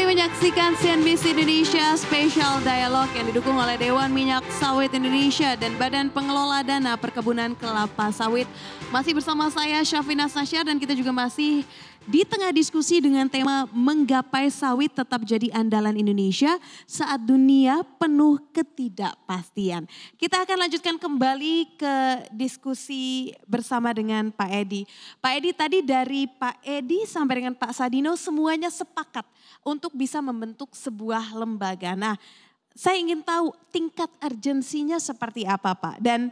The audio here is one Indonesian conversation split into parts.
kembali menyaksikan CNBC Indonesia Special Dialog yang didukung oleh Dewan Minyak Sawit Indonesia dan Badan Pengelola Dana Perkebunan Kelapa Sawit. Masih bersama saya Syafina Sasya dan kita juga masih di tengah diskusi dengan tema menggapai sawit tetap jadi andalan Indonesia saat dunia penuh ketidakpastian. Kita akan lanjutkan kembali ke diskusi bersama dengan Pak Edi. Pak Edi tadi dari Pak Edi sampai dengan Pak Sadino semuanya sepakat untuk bisa membentuk sebuah lembaga. Nah, saya ingin tahu tingkat urgensinya seperti apa, Pak. Dan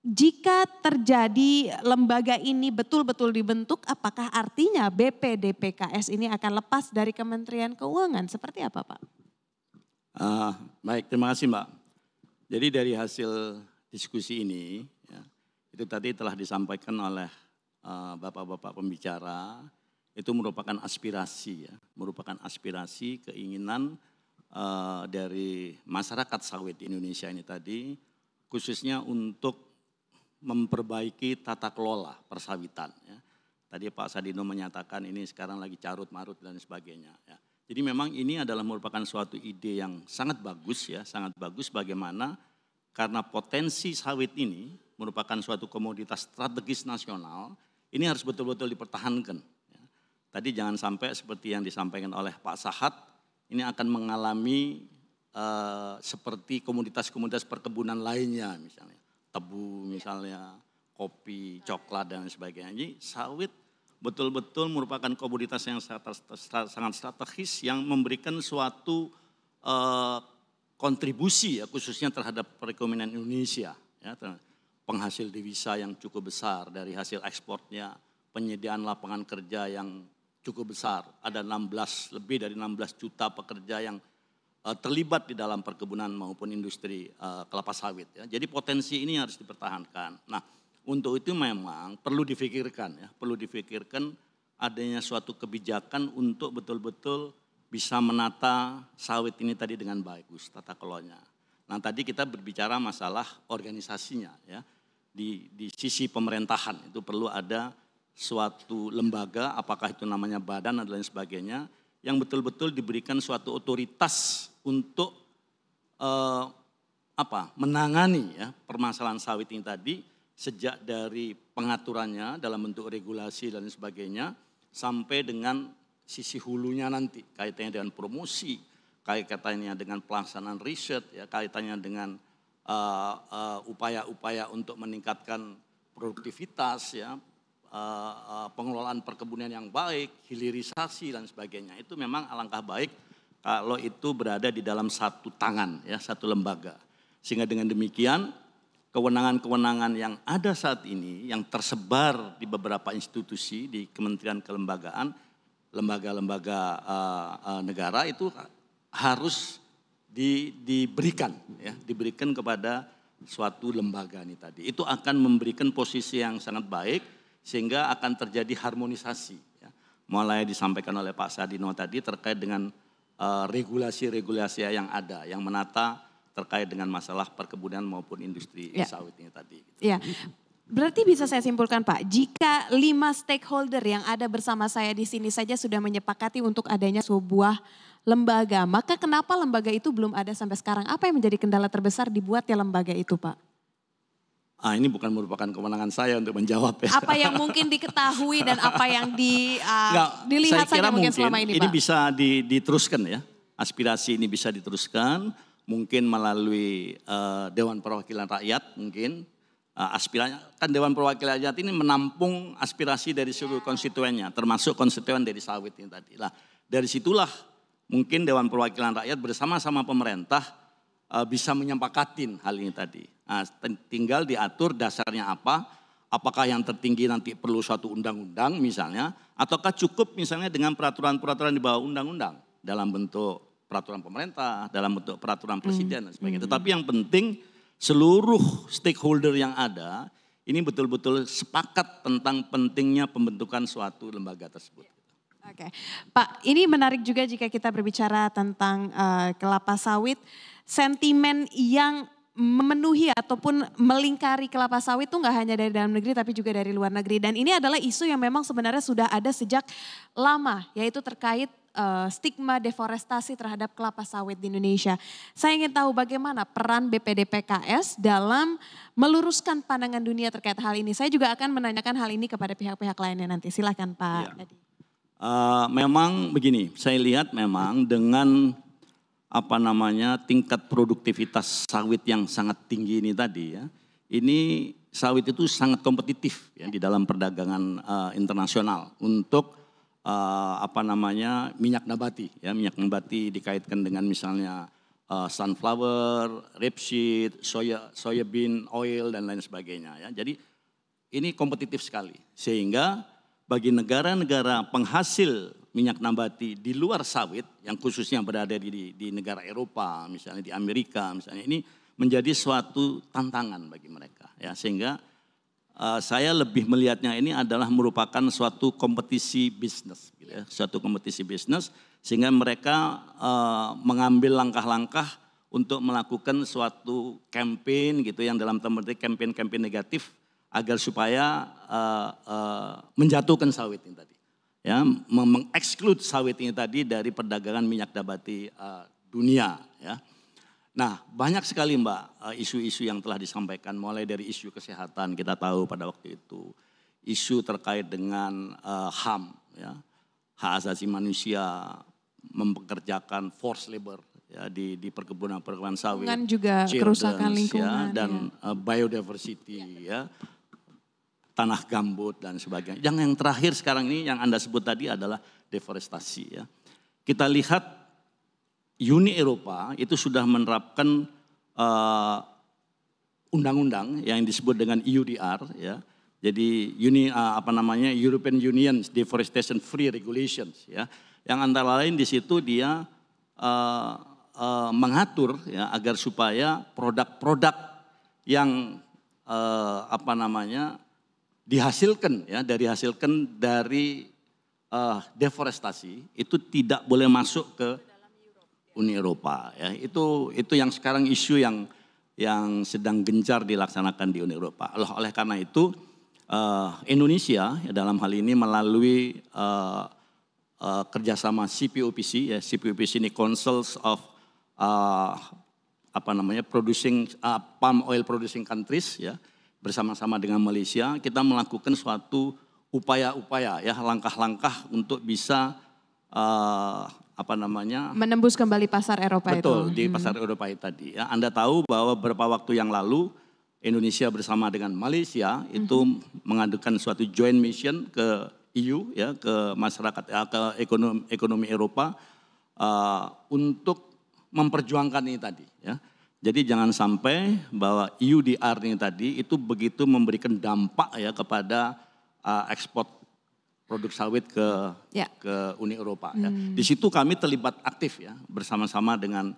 jika terjadi lembaga ini betul-betul dibentuk, apakah artinya BPDPKS ini akan lepas dari Kementerian Keuangan? Seperti apa, Pak? Uh, baik, terima kasih, Mbak. Jadi dari hasil diskusi ini, ya, itu tadi telah disampaikan oleh ah, bapak-bapak uh, bapak -bapak pembicara itu merupakan aspirasi ya, merupakan aspirasi keinginan uh, dari masyarakat sawit di Indonesia ini tadi khususnya untuk memperbaiki tata kelola persawitan ya. Tadi Pak Sadino menyatakan ini sekarang lagi carut marut dan sebagainya ya. Jadi memang ini adalah merupakan suatu ide yang sangat bagus ya, sangat bagus bagaimana karena potensi sawit ini merupakan suatu komoditas strategis nasional, ini harus betul-betul dipertahankan. Tadi jangan sampai seperti yang disampaikan oleh Pak Sahat, ini akan mengalami uh, seperti komoditas-komoditas perkebunan lainnya misalnya. Tebu misalnya, kopi, coklat dan sebagainya. Jadi sawit betul-betul merupakan komoditas yang sangat strategis yang memberikan suatu uh, kontribusi ya khususnya terhadap perekonomian Indonesia ya penghasil devisa yang cukup besar dari hasil ekspornya penyediaan lapangan kerja yang cukup besar. Ada 16 lebih dari 16 juta pekerja yang uh, terlibat di dalam perkebunan maupun industri uh, kelapa sawit. Ya. Jadi potensi ini harus dipertahankan. Nah, untuk itu memang perlu difikirkan ya, perlu difikirkan adanya suatu kebijakan untuk betul-betul bisa menata sawit ini tadi dengan bagus tata kelolanya. Nah, tadi kita berbicara masalah organisasinya ya. Di di sisi pemerintahan itu perlu ada suatu lembaga, apakah itu namanya badan dan lain sebagainya, yang betul-betul diberikan suatu otoritas untuk eh, apa menangani ya permasalahan sawit ini tadi sejak dari pengaturannya dalam bentuk regulasi dan lain sebagainya sampai dengan sisi hulunya nanti kaitannya dengan promosi kaitannya dengan pelaksanaan riset ya kaitannya dengan eh, eh, upaya-upaya uh, uh, untuk meningkatkan produktivitas ya Eh, eh, pengelolaan perkebunan yang baik, hilirisasi dan sebagainya. Itu memang alangkah baik kalau itu berada di dalam satu tangan, ya satu lembaga. Sehingga dengan demikian kewenangan-kewenangan yang ada saat ini yang tersebar di beberapa institusi di kementerian kelembagaan, lembaga-lembaga uh, uh, negara itu harus di, diberikan, ya diberikan kepada suatu lembaga ini tadi. Itu akan memberikan posisi yang sangat baik sehingga akan terjadi harmonisasi. Ya. Mulai disampaikan oleh Pak Sadino tadi terkait dengan eh, regulasi-regulasi uh, yang ada, yang menata terkait dengan masalah perkebunan maupun industri ya. sawit ini tadi. Ya. Berarti bisa saya simpulkan Pak, jika lima stakeholder yang ada bersama saya di sini saja sudah menyepakati untuk adanya sebuah lembaga, maka kenapa lembaga itu belum ada sampai sekarang? Apa yang menjadi kendala terbesar dibuatnya lembaga itu Pak? Ah, ini bukan merupakan kewenangan saya untuk menjawab ya. Apa yang mungkin diketahui dan apa yang di, uh, Nggak, dilihat saya kira saja mungkin, selama ini, Pak. Ini bisa diteruskan ya. Aspirasi ini bisa diteruskan mungkin melalui uh, Dewan Perwakilan Rakyat mungkin uh, aspirasi kan Dewan Perwakilan Rakyat ini menampung aspirasi dari seluruh konstituennya termasuk konstituen dari sawit ini tadi. Lah, dari situlah mungkin Dewan Perwakilan Rakyat bersama-sama pemerintah uh, bisa menyepakatin hal ini tadi. Nah, tinggal diatur dasarnya apa, apakah yang tertinggi nanti perlu suatu undang-undang misalnya, ataukah cukup misalnya dengan peraturan-peraturan di bawah undang-undang dalam bentuk peraturan pemerintah, dalam bentuk peraturan hmm. presiden hmm. dan sebagainya. Hmm. Tetapi yang penting seluruh stakeholder yang ada ini betul-betul sepakat tentang pentingnya pembentukan suatu lembaga tersebut. Oke, Pak, ini menarik juga jika kita berbicara tentang uh, kelapa sawit sentimen yang memenuhi ataupun melingkari kelapa sawit itu nggak hanya dari dalam negeri tapi juga dari luar negeri dan ini adalah isu yang memang sebenarnya sudah ada sejak lama yaitu terkait uh, stigma deforestasi terhadap kelapa sawit di Indonesia. Saya ingin tahu bagaimana peran BPDPKS dalam meluruskan pandangan dunia terkait hal ini. Saya juga akan menanyakan hal ini kepada pihak-pihak lainnya nanti. Silahkan Pak. Ya. Uh, memang begini, saya lihat memang dengan apa namanya tingkat produktivitas sawit yang sangat tinggi ini tadi ya. Ini sawit itu sangat kompetitif ya di dalam perdagangan uh, internasional untuk uh, apa namanya minyak nabati ya minyak nabati dikaitkan dengan misalnya uh, sunflower, rapeseed, soya soya bean oil dan lain sebagainya ya. Jadi ini kompetitif sekali sehingga bagi negara-negara penghasil minyak nabati di luar sawit yang khususnya berada di, di negara Eropa, misalnya di Amerika, misalnya ini menjadi suatu tantangan bagi mereka ya sehingga uh, saya lebih melihatnya ini adalah merupakan suatu kompetisi bisnis gitu ya, suatu kompetisi bisnis sehingga mereka uh, mengambil langkah-langkah untuk melakukan suatu campaign gitu yang dalam tanda campaign-campaign negatif agar supaya uh, uh, menjatuhkan sawit ini tadi ya mengeksklud sawit ini tadi dari perdagangan minyak nabati uh, dunia ya. Nah, banyak sekali Mbak eh, isu-isu yang telah disampaikan mulai dari isu kesehatan kita tahu pada waktu itu, isu terkait dengan uh, eh, HAM ya. Hak asasi manusia mempekerjakan force labor ya di di perkebunan-perkebunan sawit. dan juga kerusakan ya, lingkungan ya, dan ya. Uh, biodiversity ya. ya tanah gambut dan sebagainya. Yang yang terakhir sekarang ini yang Anda sebut tadi adalah deforestasi ya. Kita lihat Uni Eropa itu sudah menerapkan eh, undang-undang uh, yang disebut dengan EUDR ya. Jadi Uni uh, apa namanya European Union Deforestation Free Regulations ya. Yang antara lain di situ dia uh, uh, mengatur ya agar supaya produk-produk yang uh, apa namanya dihasilkan ya dari hasilkan dari uh, deforestasi itu tidak boleh masuk ke Uni Eropa ya. Itu itu yang sekarang isu yang yang sedang gencar dilaksanakan di Uni Eropa. Oleh, oleh karena itu uh, Indonesia ya, dalam hal ini melalui uh, uh, kerjasama CPOPC ya CPOPC ini Councils of uh, apa namanya producing uh, palm oil producing countries ya bersama-sama dengan Malaysia kita melakukan suatu upaya-upaya ya langkah-langkah untuk bisa uh, apa namanya menembus kembali pasar Eropa betul, itu. di hmm. pasar hmm. Eropa itu tadi ya. Anda tahu bahwa beberapa waktu yang lalu Indonesia bersama dengan Malaysia hmm. itu mhm. mengadukan suatu joint mission ke EU ya ke masyarakat ya, ke ekonomi ekonomi Eropa uh, untuk memperjuangkan ini tadi ya. Jadi jangan sampai bahwa UDR ini tadi itu begitu memberikan dampak ya kepada uh, ekspor produk sawit ke ya. ke Uni Eropa. Ya. Hmm. Di situ kami terlibat aktif ya bersama-sama dengan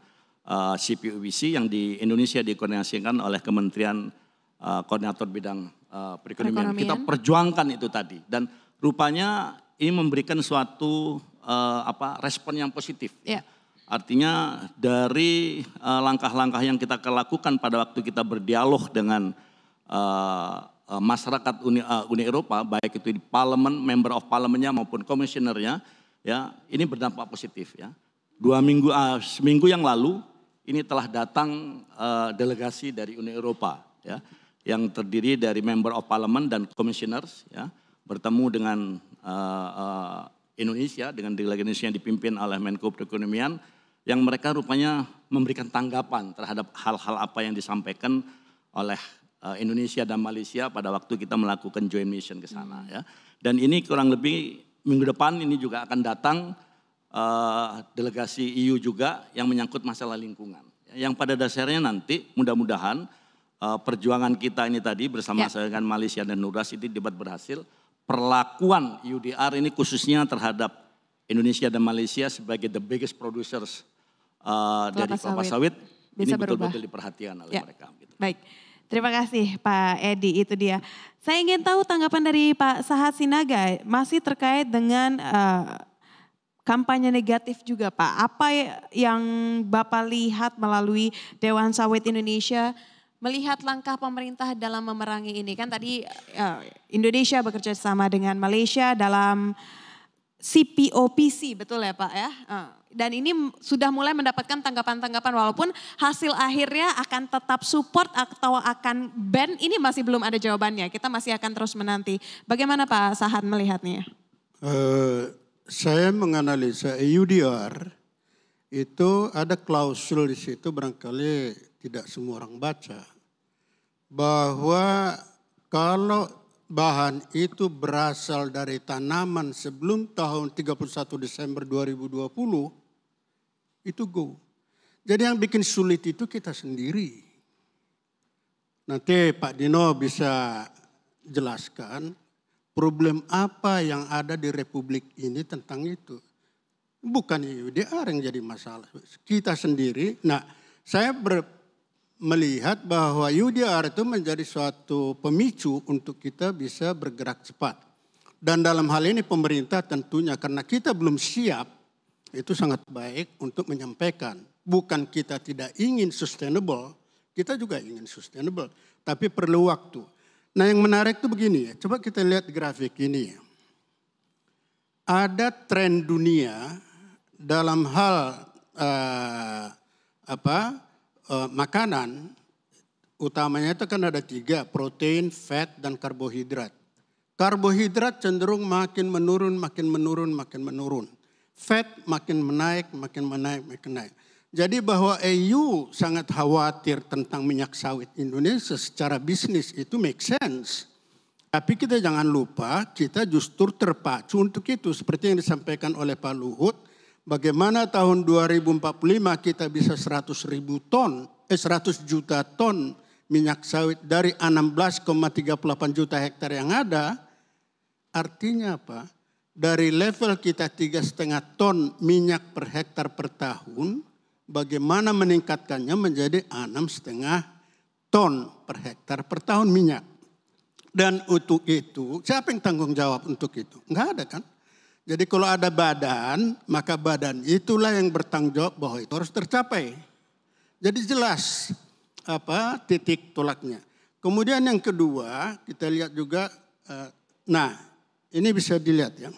uh, CPUBC yang di Indonesia dikoordinasikan oleh Kementerian uh, Koordinator Bidang uh, Perekonomian. Kita perjuangkan itu tadi dan rupanya ini memberikan suatu uh, apa respon yang positif. Ya. Artinya dari eh, langkah-langkah yang kita lakukan pada waktu kita berdialog dengan eh, eh, masyarakat Uni, Uni Eropa, baik itu di parlemen, member of parlemennya maupun komisionernya, ya ini berdampak positif ya. Dua minggu, uh, seminggu yang lalu ini telah datang uh, delegasi dari Uni Eropa ya, yang terdiri dari member of parliament dan commissioners ya, bertemu dengan uh, uh, Indonesia dengan delegasi yang dipimpin oleh Menko Perekonomian yang mereka rupanya memberikan tanggapan terhadap hal-hal apa yang disampaikan oleh eh, Indonesia dan Malaysia pada waktu kita melakukan joint mission ke sana hmm. ya. Dan ini kurang lebih minggu depan ini juga akan datang uh, delegasi EU juga yang menyangkut masalah lingkungan. Yang pada dasarnya nanti mudah-mudahan uh, perjuangan kita ini tadi bersama ya. dengan Malaysia dan Nuras ini dapat berhasil. Perlakuan UDR ini khususnya terhadap Indonesia dan Malaysia sebagai the biggest producers Eh, kelapa dari kelapa sawit, sawit bisa ini betul-betul diperhatikan oleh ya. mereka. Gitu. Baik. Terima kasih Pak Edi, itu dia. Saya ingin tahu tanggapan dari Pak Sahat Sinaga masih terkait dengan uh, kampanye negatif juga Pak. Apa yang Bapak lihat melalui Dewan Sawit Indonesia melihat langkah pemerintah dalam memerangi ini? Kan tadi eh, Indonesia bekerja sama dengan Malaysia dalam CPOPC, betul ya Pak ya? Dan ini sudah mulai mendapatkan tanggapan-tanggapan walaupun hasil akhirnya akan tetap support atau akan ban ini masih belum ada jawabannya. Kita masih akan terus menanti. Bagaimana Pak Sahat melihatnya? Uh, saya menganalisa EUDR itu ada klausul di situ barangkali tidak semua orang baca bahwa kalau bahan itu berasal dari tanaman sebelum tahun 31 Desember 2020 itu go. Jadi yang bikin sulit itu kita sendiri. Nanti Pak Dino bisa jelaskan problem apa yang ada di Republik ini tentang itu. Bukan UDR yang jadi masalah. Kita sendiri, nah saya ber, melihat bahwa UDR itu menjadi suatu pemicu untuk kita bisa bergerak cepat. Dan dalam hal ini pemerintah tentunya karena kita belum siap itu sangat baik untuk menyampaikan. Bukan kita tidak ingin sustainable, kita juga ingin sustainable, tapi perlu waktu. Nah yang menarik itu begini ya, coba kita lihat grafik ini ya. Ada tren dunia dalam hal uh, apa uh, makanan utamanya itu kan ada tiga protein, fat dan karbohidrat. Karbohidrat cenderung makin menurun, makin menurun, makin menurun. Fed makin menaik, makin menaik, makin naik. Jadi bahwa EU sangat khawatir tentang minyak sawit Indonesia secara bisnis itu make sense. Tapi kita jangan lupa kita justru terpacu untuk itu seperti yang disampaikan oleh Pak Luhut. Bagaimana tahun 2045 kita bisa 100 ribu ton, eh 100 juta ton minyak sawit dari 16,38 juta hektar yang ada. Artinya apa? dari level kita tiga setengah ton minyak per hektar per tahun, bagaimana meningkatkannya menjadi enam setengah ton per hektar per tahun minyak. Dan untuk itu, siapa yang tanggung jawab untuk itu? Enggak ada kan? Jadi kalau ada badan, maka badan itulah yang bertanggung jawab bahwa itu harus tercapai. Jadi jelas apa titik tolaknya. Kemudian yang kedua, kita lihat juga, eh, nah ini bisa dilihat ya.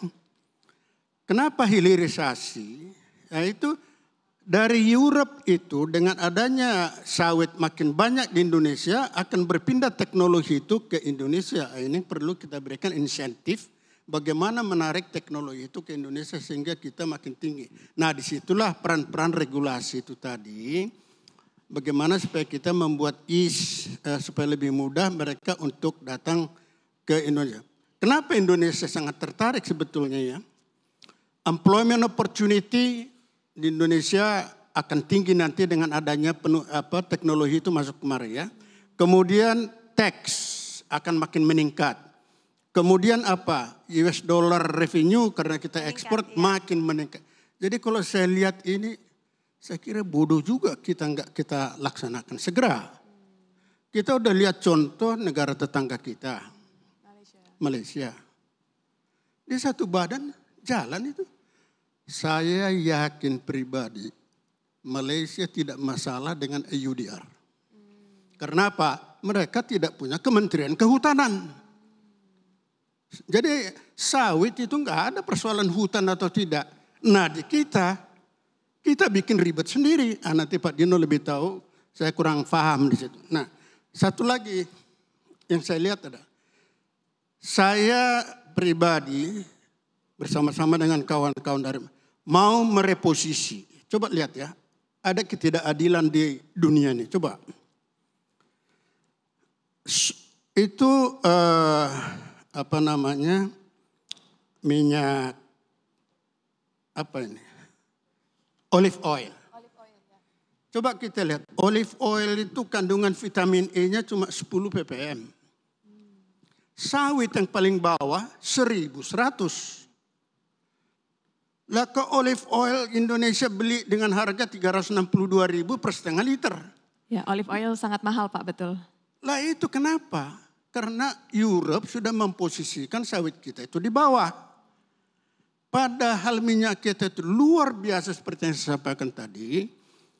Kenapa hilirisasi? Itu dari Europe itu dengan adanya sawit makin banyak di Indonesia akan berpindah teknologi itu ke Indonesia. Ini perlu kita berikan insentif bagaimana menarik teknologi itu ke Indonesia sehingga kita makin tinggi. Nah disitulah peran-peran regulasi itu tadi. Bagaimana supaya kita membuat ease, eh, supaya lebih mudah mereka untuk datang ke Indonesia. Kenapa Indonesia sangat tertarik sebetulnya ya? Employment opportunity di Indonesia akan tinggi nanti dengan adanya penuh, apa, teknologi itu masuk kemari ya. Kemudian tax akan makin meningkat. Kemudian apa? US dollar revenue karena kita ekspor ya. makin meningkat. Jadi kalau saya lihat ini, saya kira bodoh juga kita nggak kita laksanakan segera. Kita udah lihat contoh negara tetangga kita. Malaysia. Di satu badan jalan itu. Saya yakin pribadi Malaysia tidak masalah dengan EUDR. Karena apa? Mereka tidak punya kementerian kehutanan. Jadi sawit itu enggak ada persoalan hutan atau tidak. Nah di kita, kita bikin ribet sendiri. Ah, nanti Pak Dino lebih tahu, saya kurang paham di situ. Nah satu lagi yang saya lihat adalah saya pribadi bersama-sama dengan kawan-kawan dari mau mereposisi. Coba lihat ya, ada ketidakadilan di dunia ini. Coba. Itu eh, apa namanya? minyak apa ini? Olive oil. Ya. Coba kita lihat, olive oil itu kandungan vitamin E-nya cuma 10 ppm sawit yang paling bawah 1100. Lah ke olive oil Indonesia beli dengan harga 362.000 per setengah liter. Ya olive oil sangat mahal Pak, betul. Lah itu kenapa? Karena Europe sudah memposisikan sawit kita itu di bawah. Padahal minyak kita itu luar biasa seperti yang saya sampaikan tadi.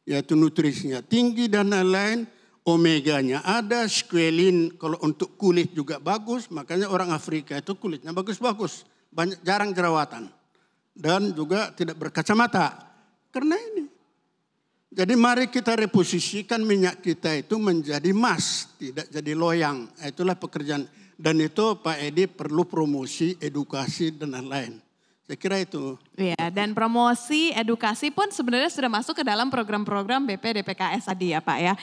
Yaitu nutrisinya tinggi dan lain-lain omeganya ada, squalene kalau untuk kulit juga bagus, makanya orang Afrika itu kulitnya bagus-bagus, banyak jarang jerawatan dan juga tidak berkacamata. Karena ini. Jadi mari kita reposisikan minyak kita itu menjadi emas, tidak jadi loyang. Itulah pekerjaan dan itu Pak Edi perlu promosi, edukasi dan lain-lain. Saya kira itu. Iya, dan promosi, edukasi pun sebenarnya sudah masuk ke dalam program-program BP DPKS tadi ya Pak ya.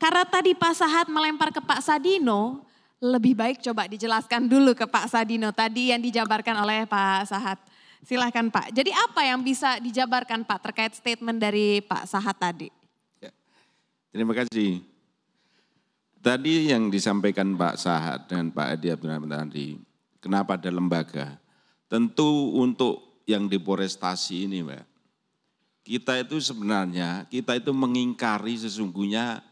Karena tadi Pak Sahat melempar ke Pak Sadino, lebih baik coba dijelaskan dulu ke Pak Sadino tadi yang dijabarkan oleh Pak Sahat. Silahkan Pak. Jadi apa yang bisa dijabarkan Pak terkait statement dari Pak Sahat tadi? Ya. Terima kasih. Tadi yang disampaikan Pak Sahat dan Pak Adi Abdurrahman tadi, kenapa ada lembaga? Tentu untuk yang deforestasi ini Mbak, kita itu sebenarnya, kita itu mengingkari sesungguhnya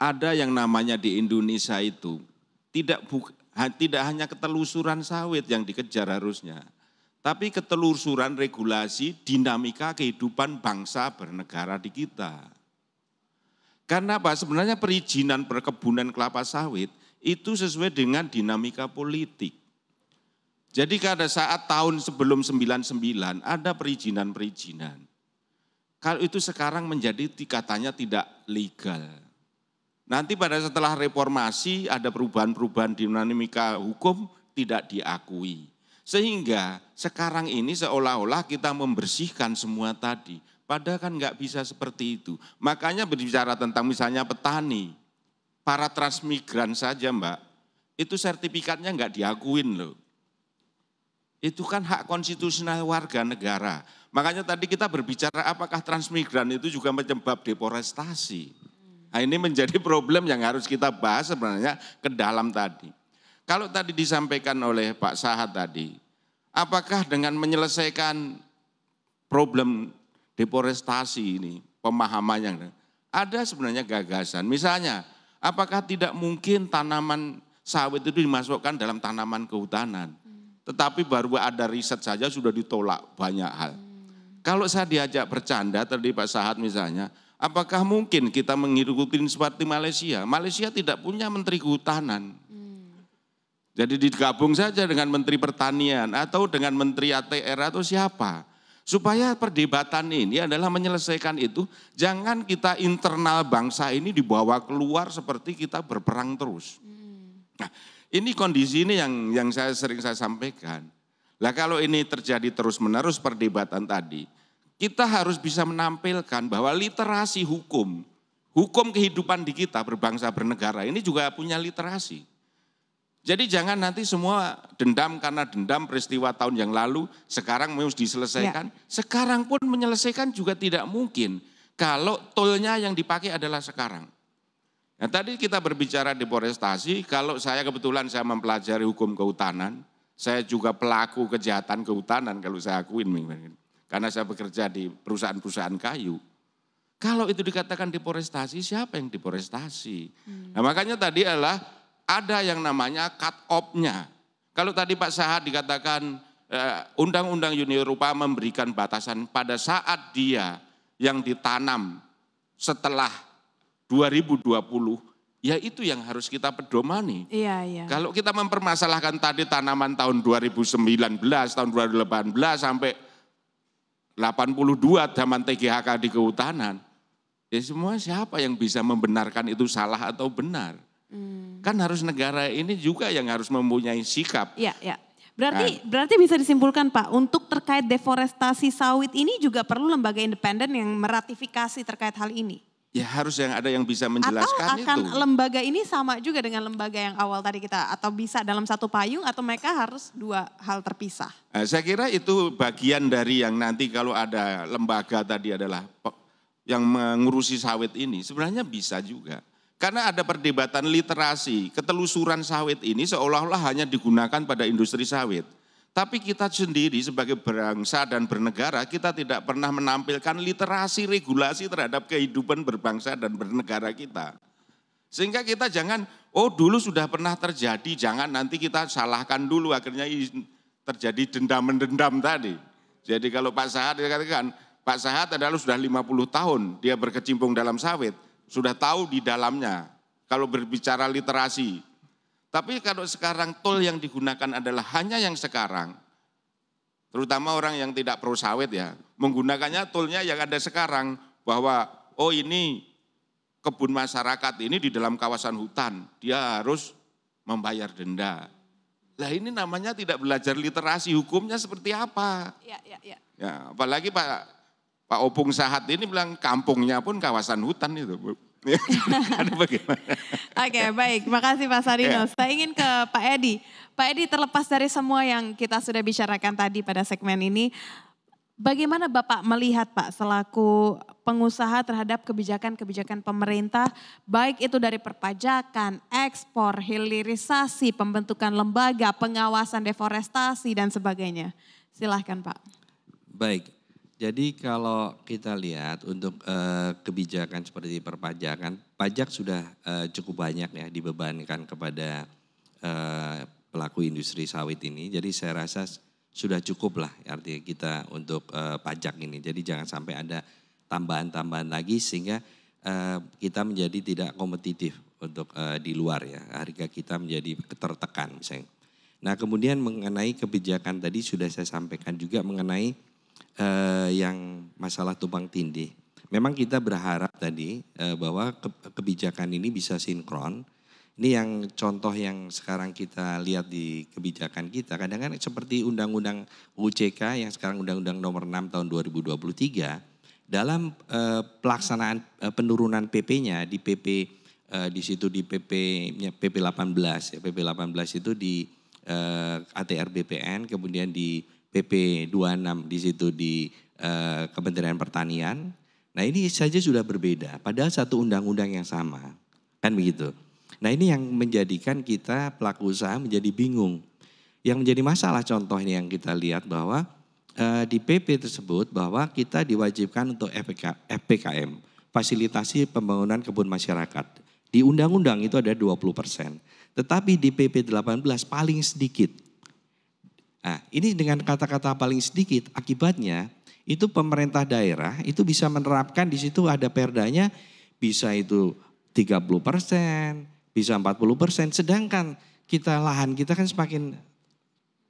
ada yang namanya di Indonesia itu tidak bu, tidak hanya ketelusuran sawit yang dikejar harusnya, tapi ketelusuran regulasi dinamika kehidupan bangsa bernegara di kita. Karena apa? Sebenarnya perizinan perkebunan kelapa sawit itu sesuai dengan dinamika politik. Jadi pada saat tahun sebelum 99 ada perizinan-perizinan. Kalau itu sekarang menjadi katanya tidak legal. Nanti pada setelah reformasi ada perubahan-perubahan di dinamika hukum tidak diakui. Sehingga sekarang ini seolah-olah kita membersihkan semua tadi. Padahal kan nggak bisa seperti itu. Makanya berbicara tentang misalnya petani, para transmigran saja mbak, itu sertifikatnya nggak diakuin loh. Itu kan hak konstitusional warga negara. Makanya tadi kita berbicara apakah transmigran itu juga menyebab deforestasi. Nah, ini menjadi problem yang harus kita bahas sebenarnya ke dalam tadi. Kalau tadi disampaikan oleh Pak Sahat tadi, apakah dengan menyelesaikan problem deforestasi ini, pemahamannya, ada sebenarnya gagasan. Misalnya, apakah tidak mungkin tanaman sawit itu dimasukkan dalam tanaman kehutanan? Tetapi baru ada riset saja sudah ditolak banyak hal. Hmm. Kalau saya diajak bercanda, tadi Pak Sahat misalnya, Apakah mungkin kita mengikuti seperti Malaysia? Malaysia tidak punya menteri kehutanan. Hmm. Jadi digabung saja dengan menteri pertanian atau dengan menteri ATR atau siapa. Supaya perdebatan ini adalah menyelesaikan itu, jangan kita internal bangsa ini dibawa keluar seperti kita berperang terus. Hmm. Nah, ini kondisi ini yang yang saya sering saya sampaikan. Lah kalau ini terjadi terus-menerus perdebatan tadi, kita harus bisa menampilkan bahwa literasi hukum, hukum kehidupan di kita berbangsa bernegara ini juga punya literasi. Jadi jangan nanti semua dendam karena dendam peristiwa tahun yang lalu sekarang harus diselesaikan. Ya. Sekarang pun menyelesaikan juga tidak mungkin kalau tolnya yang dipakai adalah sekarang. Nah, tadi kita berbicara deforestasi, kalau saya kebetulan saya mempelajari hukum kehutanan, saya juga pelaku kejahatan kehutanan kalau saya akuin. Karena saya bekerja di perusahaan-perusahaan kayu. Kalau itu dikatakan deforestasi, siapa yang deforestasi? Hmm. Nah makanya tadi adalah ada yang namanya cut off-nya. Kalau tadi Pak Sahat dikatakan eh, undang-undang eh, Uni Eropa memberikan batasan pada saat dia yang ditanam setelah 2020 ya itu yang harus kita pedomani. Iya, iya. Kalau kita mempermasalahkan tadi tanaman tahun 2019, tahun 2018 sampai 82 zaman TGHK di kehutanan, ya semua siapa yang bisa membenarkan itu salah atau benar? Hmm. Kan harus negara ini juga yang harus mempunyai sikap. Iya, ya. Berarti kan? berarti bisa disimpulkan Pak, untuk terkait deforestasi sawit ini juga perlu lembaga independen yang meratifikasi terkait hal ini. Ya harus yang ada yang bisa menjelaskan atau akan lembaga ini sama juga dengan lembaga yang awal tadi kita atau bisa dalam satu payung atau mereka harus dua hal terpisah. Nah, saya kira itu bagian dari yang nanti kalau ada lembaga tadi adalah yang mengurusi sawit ini sebenarnya bisa juga. Karena ada perdebatan literasi, ketelusuran sawit ini seolah-olah hanya digunakan pada industri sawit. Tapi kita sendiri sebagai bangsa dan bernegara kita tidak pernah menampilkan literasi regulasi terhadap kehidupan berbangsa dan bernegara kita. Sehingga kita jangan, oh dulu sudah pernah terjadi, jangan nanti kita salahkan dulu akhirnya terjadi dendam mendendam tadi. Jadi kalau Pak Sahat dikatakan, Pak Sahat adalah sudah 50 tahun dia berkecimpung dalam sawit, sudah tahu di dalamnya. Kalau berbicara literasi, tapi kalau sekarang tol yang digunakan adalah hanya yang sekarang, terutama orang yang tidak pro sawit ya, menggunakannya tolnya yang ada sekarang, bahwa oh ini kebun masyarakat ini di dalam kawasan hutan, dia harus membayar denda. Lah ini namanya tidak belajar literasi hukumnya seperti apa. Ya, ya, ya. ya apalagi Pak Pak Opung Sahat ini bilang kampungnya pun kawasan hutan itu. Oke, okay, baik. kasih Pak Sarino. Yeah. Saya ingin ke Pak Edi. Pak Edi terlepas dari semua yang kita sudah bicarakan tadi pada segmen ini, Bagaimana Bapak melihat Pak selaku pengusaha terhadap kebijakan-kebijakan pemerintah baik itu dari perpajakan, ekspor, hilirisasi, pembentukan lembaga, pengawasan deforestasi dan sebagainya. Silahkan Pak. Baik, jadi kalau kita lihat untuk uh, kebijakan seperti perpajakan, pajak sudah uh, cukup banyak ya dibebankan kepada uh, pelaku industri sawit ini. Jadi saya rasa sudah cukup lah artinya kita untuk uh, pajak ini. Jadi jangan sampai ada tambahan-tambahan lagi sehingga uh, kita menjadi tidak kompetitif untuk uh, di luar ya. Harga kita menjadi tertekan misalnya. Nah kemudian mengenai kebijakan tadi sudah saya sampaikan juga mengenai eh, yang masalah tumpang tindih. Memang kita berharap tadi eh, bahwa ke, kebijakan ini bisa sinkron. Ini yang contoh yang sekarang kita lihat di kebijakan kita. Kadang-kadang kan seperti Undang-Undang UCK yang sekarang Undang-Undang Nomor 6 Tahun 2023 dalam eh, pelaksanaan eh, penurunan PP-nya di PP eh, di situ di PP PP 18 ya PP 18 itu di eh, ATR BPN kemudian di PP 26 di situ di eh, Kementerian Pertanian. Nah ini saja sudah berbeda, padahal satu undang-undang yang sama, kan begitu. Nah ini yang menjadikan kita pelaku usaha menjadi bingung. Yang menjadi masalah contohnya yang kita lihat bahwa eh, di PP tersebut bahwa kita diwajibkan untuk FPK, FPKM, fasilitasi pembangunan kebun masyarakat. Di undang-undang itu ada 20 persen. Tetapi di PP 18 paling sedikit Nah, ini dengan kata-kata paling sedikit akibatnya itu pemerintah daerah itu bisa menerapkan di situ ada perdanya bisa itu 30 persen, bisa 40 persen. Sedangkan kita lahan kita kan semakin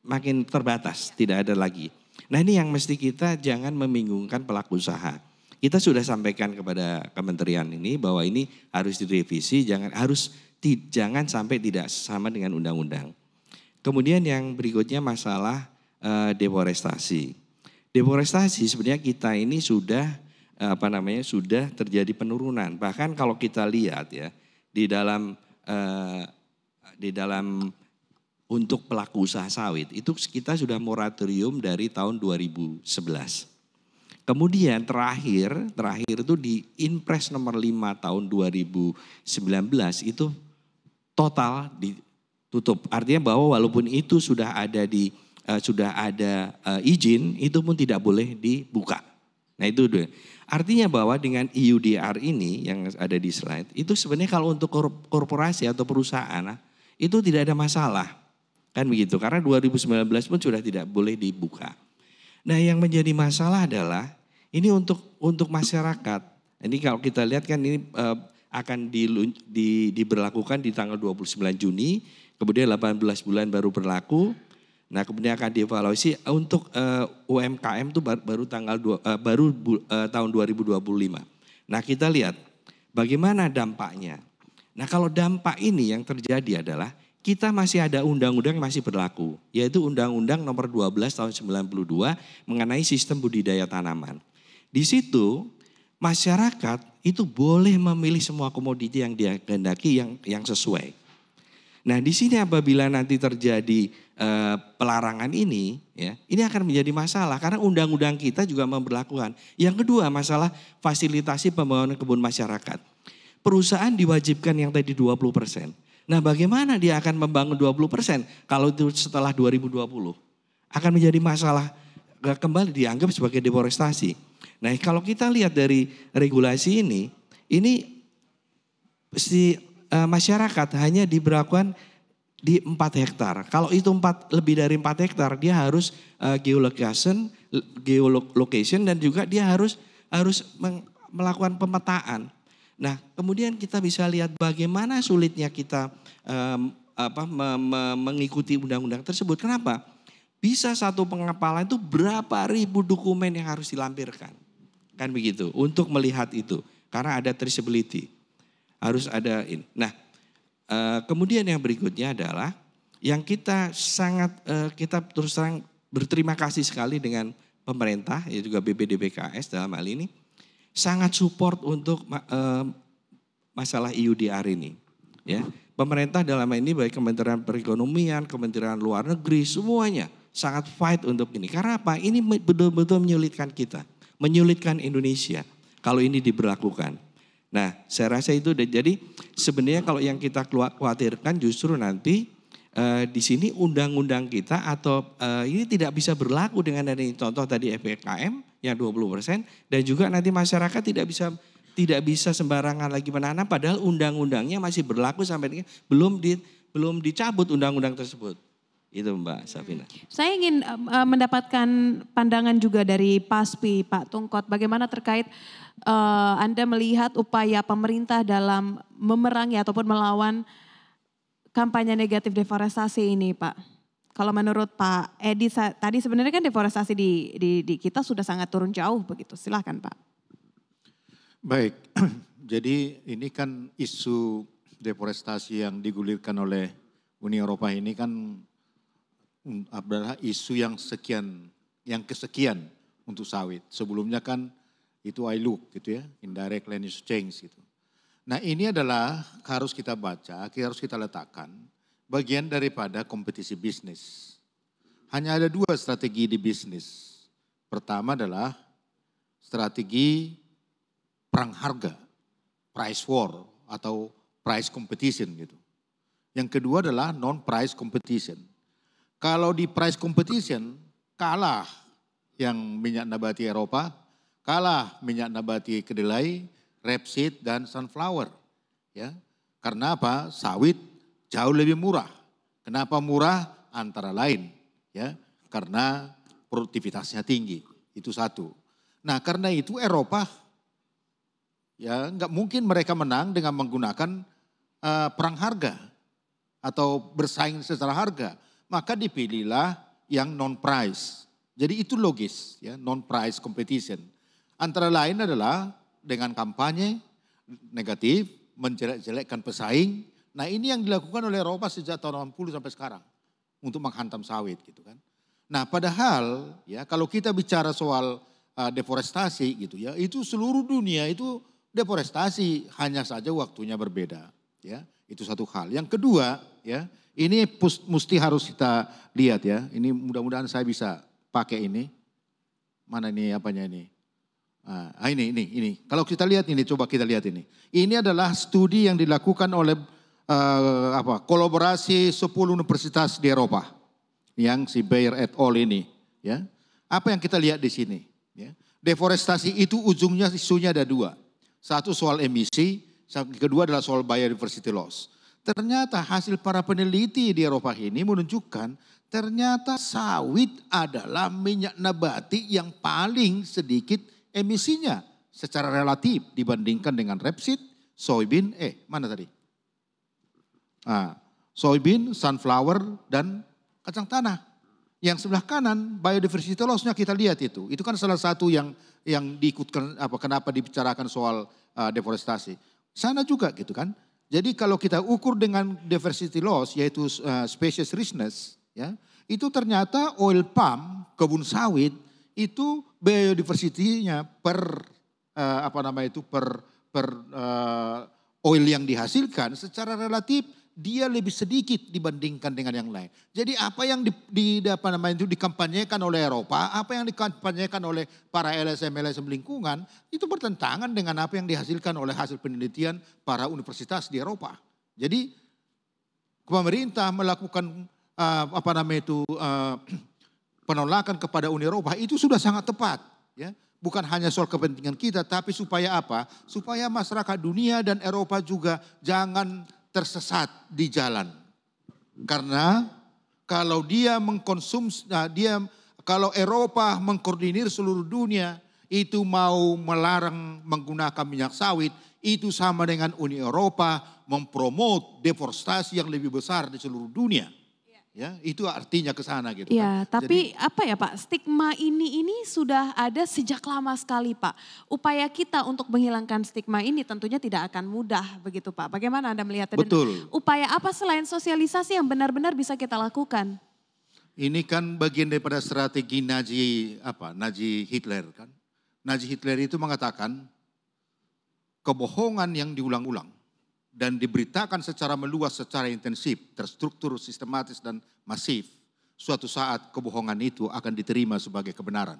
makin terbatas, tidak ada lagi. Nah ini yang mesti kita jangan membingungkan pelaku usaha. Kita sudah sampaikan kepada kementerian ini bahwa ini harus direvisi, jangan harus di, jangan sampai tidak sama dengan undang-undang. Kemudian yang berikutnya masalah uh, deforestasi. Deforestasi sebenarnya kita ini sudah eh, apa namanya sudah terjadi penurunan. Bahkan kalau kita lihat ya di dalam uh, di dalam untuk pelaku usaha sawit itu kita sudah moratorium dari tahun 2011. Kemudian terakhir, terakhir itu di impres nomor 5 tahun 2019 itu total di tutup. Artinya bahwa walaupun itu sudah ada di uh, sudah ada uh, izin, itu pun tidak boleh dibuka. Nah itu Artinya bahwa dengan EUDR ini yang ada di slide, itu sebenarnya kalau untuk korporasi atau perusahaan ah, itu tidak ada masalah. Kan begitu, karena 2019 pun sudah tidak boleh dibuka. Nah yang menjadi masalah adalah ini untuk untuk masyarakat. Ini kalau kita lihat kan ini eh, akan di, di, diberlakukan di tanggal 29 Juni kemudian 18 bulan baru berlaku. Nah, kemudian akan dievaluasi eh, untuk uh, UMKM itu baru, tanggal dua, uh, baru bu, uh, tahun 2025. Nah, kita lihat bagaimana dampaknya. Nah, kalau dampak ini yang terjadi adalah kita masih ada undang-undang masih berlaku, yaitu Undang-Undang Nomor 12 Tahun 92 mengenai sistem budidaya tanaman. Di situ masyarakat itu boleh memilih semua komoditi yang dia kehendaki yang yang sesuai. Nah, di sini apabila nanti terjadi e, pelarangan ini, ya, ini akan menjadi masalah karena undang-undang kita juga memperlakukan. Yang kedua, masalah fasilitasi pembangunan kebun masyarakat. Perusahaan diwajibkan yang tadi 20 persen. Nah, bagaimana dia akan membangun 20 persen kalau itu setelah 2020? Akan menjadi masalah eh, kembali dianggap sebagai deforestasi. Nah, kalau kita lihat dari regulasi ini, ini si Eh, masyarakat hanya diberlakukan di 4 hektar. Kalau itu 4 lebih dari 4 hektar, dia harus uh, geolocation, geolocation dan juga dia harus harus meng, melakukan pemetaan. Nah, kemudian kita bisa lihat bagaimana sulitnya kita um, apa me, me, mengikuti undang-undang tersebut. Kenapa? Bisa satu pengapalan itu berapa ribu dokumen yang harus dilampirkan. Kan begitu, untuk melihat itu. Karena ada traceability harus ada ini. Nah, eh, kemudian yang berikutnya adalah yang kita sangat eh, kita terus terang berterima kasih sekali dengan pemerintah ya juga BPDBKS dalam hal ini sangat support untuk eh, masalah IUDR ini ya. Pemerintah dalam hal ini baik Kementerian Perekonomian, Kementerian Luar Negeri semuanya sangat fight untuk ini. Karena apa? Ini betul-betul menyulitkan kita, menyulitkan Indonesia kalau ini diberlakukan. Nah, saya rasa itu udah jadi sebenarnya kalau yang kita khawatirkan justru nanti e, di sini undang-undang kita atau e, ini tidak bisa berlaku dengan dari contoh tadi FPKM yang 20% dan juga nanti masyarakat tidak bisa tidak bisa sembarangan lagi menanam padahal undang-undangnya masih berlaku sampai ini belum di belum dicabut undang-undang tersebut. Itu Mbak Safina. Saya ingin uh, mendapatkan pandangan juga dari PASPI Pak Tungkot bagaimana terkait uh, Anda melihat upaya pemerintah dalam memerangi ataupun melawan kampanye negatif deforestasi ini, Pak? Kalau menurut Pak Edi tadi sebenarnya kan deforestasi di, di, di kita sudah sangat turun jauh begitu. Silahkan Pak. Baik, jadi ini kan isu deforestasi yang digulirkan oleh Uni Eropa ini kan mm, adalah isu yang sekian, yang kesekian untuk sawit. Sebelumnya kan itu I look gitu ya, indirect land use change gitu. Nah ini adalah harus kita baca, kita harus kita letakkan bagian daripada kompetisi bisnis. Hanya ada dua strategi di bisnis. Pertama adalah strategi perang harga, price war atau price competition gitu. Yang kedua adalah non price competition. Kalau di price competition kalah yang minyak nabati Eropa kalah minyak nabati kedelai, rapeseed dan sunflower. Ya. Karena apa? Sawit jauh lebih murah. Kenapa murah? Antara lain ya, karena produktivitasnya tinggi. Itu satu. Nah, karena itu Eropa ya nggak mungkin mereka menang dengan menggunakan uh, perang harga atau bersaing secara harga. Maka dipilihlah yang non price. Jadi itu logis ya, non price competition. Antara lain adalah dengan kampanye negatif, menjelek-jelekkan pesaing. Nah ini yang dilakukan oleh Eropa sejak tahun 60 sampai sekarang untuk menghantam sawit gitu kan. Nah padahal ya kalau kita bicara soal uh, deforestasi gitu ya, itu seluruh dunia itu deforestasi hanya saja waktunya berbeda ya. Itu satu hal. Yang kedua ya, ini mesti harus kita lihat ya. Ini mudah-mudahan saya bisa pakai ini. Mana ini apanya ini? Nah, ini, ini, ini. Kalau kita lihat ini, coba kita lihat ini. Ini adalah studi yang dilakukan oleh uh, apa kolaborasi 10 universitas di Eropa yang si Bayer et al ini. Ya, apa yang kita lihat di sini? Ya. Deforestasi itu ujungnya isunya ada dua. Satu soal emisi, kedua adalah soal biodiversity loss. Ternyata hasil para peneliti di Eropa ini menunjukkan ternyata sawit adalah minyak nabati yang paling sedikit emisinya secara relatif dibandingkan dengan rapeseed, soybean, eh mana tadi? Nah, soybean, sunflower, dan kacang tanah. Yang sebelah kanan biodiversity loss-nya kita lihat itu. Itu kan salah satu yang yang diikutkan apa kenapa dibicarakan soal uh, deforestasi. Sana juga gitu kan. Jadi kalau kita ukur dengan diversity loss yaitu uh, species richness ya, itu ternyata oil palm, kebun sawit itu biodiversitinya per uh, apa nama itu per per uh, oil yang dihasilkan secara relatif dia lebih sedikit dibandingkan dengan yang lain. Jadi apa yang di, di apa namanya itu dikampanyekan oleh Eropa, apa yang dikampanyekan oleh para LSM LSM lingkungan itu bertentangan dengan apa yang dihasilkan oleh hasil penelitian para universitas di Eropa. Jadi pemerintah melakukan uh, apa namanya itu uh, penolakan kepada Uni Eropa itu sudah sangat tepat. Ya. Bukan hanya soal kepentingan kita, tapi supaya apa? Supaya masyarakat dunia dan Eropa juga jangan tersesat di jalan. Karena kalau dia mengkonsumsi, nah dia kalau Eropa mengkoordinir seluruh dunia, itu mau melarang menggunakan minyak sawit, itu sama dengan Uni Eropa mempromot deforestasi yang lebih besar di seluruh dunia. Ya, itu artinya ke sana gitu. Ya, kan. tapi Jadi, apa ya Pak? Stigma ini ini sudah ada sejak lama sekali Pak. Upaya kita untuk menghilangkan stigma ini tentunya tidak akan mudah begitu Pak. Bagaimana Anda melihatnya? Betul. Dan upaya apa selain sosialisasi yang benar-benar bisa kita lakukan? Ini kan bagian daripada strategi Nazi apa? Nazi Hitler kan. Nazi Hitler itu mengatakan kebohongan yang diulang-ulang dan diberitakan secara meluas secara intensif, terstruktur, sistematis dan masif, suatu saat kebohongan itu akan diterima sebagai kebenaran.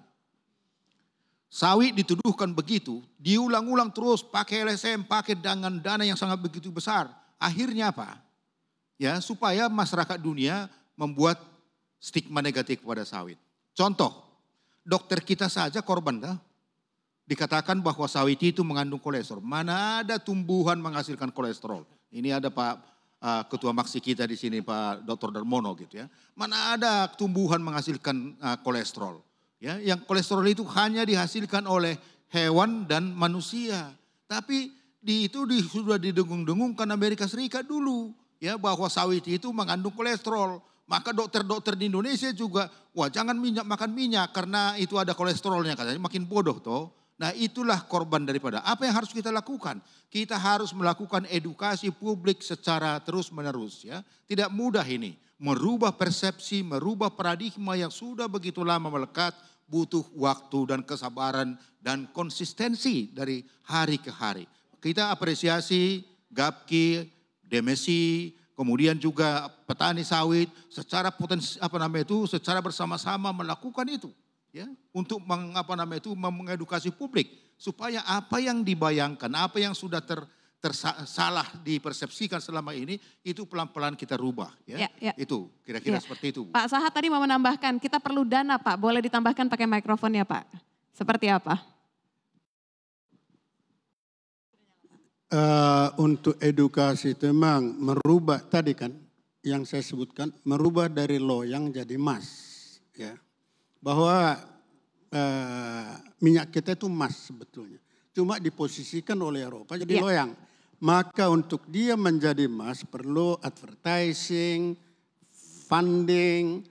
Sawit dituduhkan begitu, diulang-ulang terus pakai LSM, pakai dengan dana yang sangat begitu besar. Akhirnya apa? Ya, supaya masyarakat dunia membuat stigma negatif kepada sawit. Contoh, dokter kita saja korban dah dikatakan bahwa sawit itu mengandung kolesterol. Mana ada tumbuhan menghasilkan kolesterol? Ini ada Pak uh, Ketua Maksi kita di sini Pak Dr. Darmono gitu ya. Mana ada tumbuhan menghasilkan uh, kolesterol? Ya, yang kolesterol itu hanya dihasilkan oleh hewan dan manusia. Tapi di itu di, sudah didengung-dengungkan Amerika Serikat dulu ya bahwa sawit itu mengandung kolesterol. Maka dokter-dokter di Indonesia juga, wah jangan minyak makan minyak karena itu ada kolesterolnya katanya makin bodoh toh Nah itulah korban daripada. Apa yang harus kita lakukan? Kita harus melakukan edukasi publik secara terus menerus ya. Tidak mudah ini. Merubah persepsi, merubah paradigma yang sudah begitu lama melekat. Butuh waktu dan kesabaran dan konsistensi dari hari ke hari. Kita apresiasi Gapki, Demesi, kemudian juga petani sawit secara potensi apa namanya itu secara bersama-sama melakukan itu ya untuk mengapa namanya itu mengedukasi publik supaya apa yang dibayangkan, apa yang sudah ter, tersalah dipersepsikan selama ini itu pelan-pelan kita rubah ya. ya, ya. Itu kira-kira ya. seperti itu. Pak Sahat tadi mau menambahkan, kita perlu dana Pak, boleh ditambahkan pakai mikrofon ya Pak. Seperti apa? Uh, untuk edukasi itu memang merubah tadi kan yang saya sebutkan merubah dari loyang jadi emas ya bahwa uh, minyak kita itu emas sebetulnya. Cuma diposisikan oleh Eropa jadi yeah. loyang. Maka untuk dia menjadi emas perlu advertising, funding,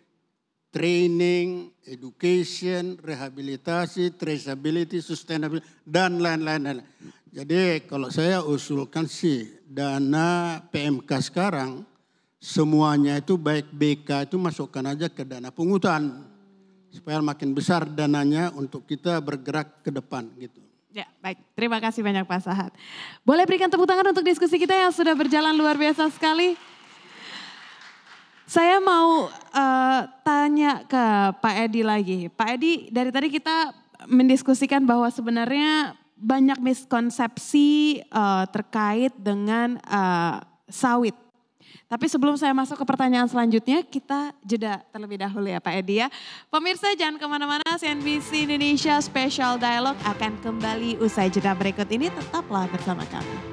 training, education, rehabilitasi, traceability, sustainability, dan lain-lain. Jadi kalau saya usulkan sih dana PMK sekarang semuanya itu baik BK itu masukkan aja ke dana pungutan supaya makin besar dananya untuk kita bergerak ke depan gitu. Ya, baik. Terima kasih banyak Pak Sahat. Boleh berikan tepuk tangan untuk diskusi kita yang sudah berjalan luar biasa sekali. Saya mau uh, tanya ke Pak Edi lagi. Pak Edi, dari tadi kita mendiskusikan bahwa sebenarnya banyak miskonsepsi uh, terkait dengan uh, sawit tapi sebelum saya masuk ke pertanyaan selanjutnya, kita jeda terlebih dahulu ya Pak Edi ya. Pemirsa jangan kemana-mana, CNBC Indonesia Special Dialog akan kembali usai jeda berikut ini. Tetaplah bersama kami.